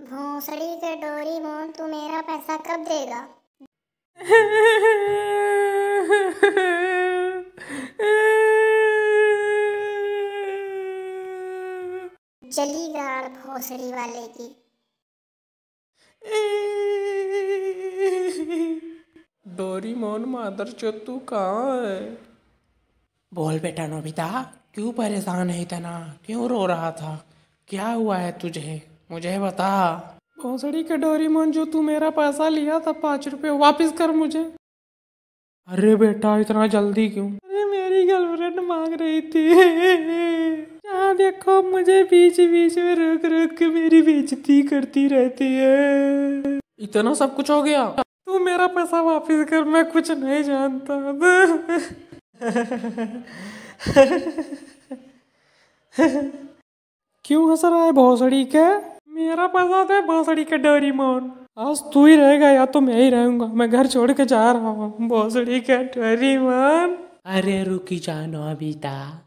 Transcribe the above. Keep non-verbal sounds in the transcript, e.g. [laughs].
भोसड़ी के डोरी मोन तू मेरा पैसा कब देगा चली गाड़ भोसड़ी वाले की डोरी मोन मादर चो तू कहाँ है बोल बेटा नोबिता क्यों परेशान है इतना क्यों रो रहा था क्या हुआ है तुझे मुझे बता भोसड़ी के डोरी मन जो तू मेरा पैसा लिया था पाँच रुपये वापस कर मुझे अरे बेटा इतना जल्दी क्यों अरे मेरी गर्लफ्रेंड मांग रही थी यहाँ देखो मुझे बीच बीच में रुक रुक के मेरी बेचती करती रहती है इतना सब कुछ हो गया तू मेरा पैसा वापस कर मैं कुछ नहीं जानता [laughs] क्यों हंस रहा है भोसड़ी के मेरा पता था बोसड़ी का डोरी मोन आज तू ही रहेगा या तो मैं ही रहूंगा मैं घर छोड़ के जा रहा हूँ बोसड़ी का डोरी मोन अरे रुकी जानो अबीता